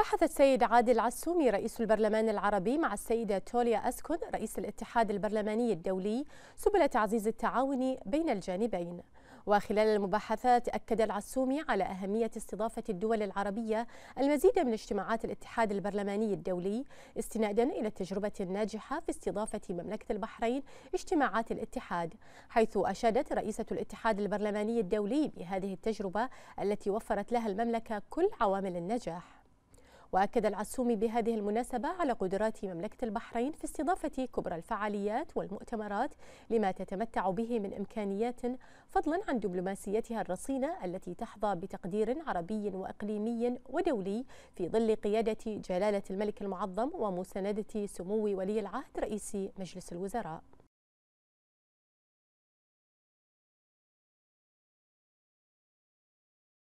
بحث السيد عادل عسومي رئيس البرلمان العربي مع السيدة توليا أسكن رئيس الاتحاد البرلماني الدولي سبل تعزيز التعاون بين الجانبين وخلال المباحثات أكد العسومي على أهمية استضافة الدول العربية المزيد من اجتماعات الاتحاد البرلماني الدولي استنادا إلى التجربة الناجحة في استضافة مملكة البحرين اجتماعات الاتحاد حيث أشادت رئيسة الاتحاد البرلماني الدولي بهذه التجربة التي وفرت لها المملكة كل عوامل النجاح وأكد العسومي بهذه المناسبة على قدرات مملكة البحرين في استضافة كبرى الفعاليات والمؤتمرات لما تتمتع به من إمكانيات فضلا عن دبلوماسيتها الرصينة التي تحظى بتقدير عربي وإقليمي ودولي في ظل قيادة جلالة الملك المعظم ومساندة سمو ولي العهد رئيس مجلس الوزراء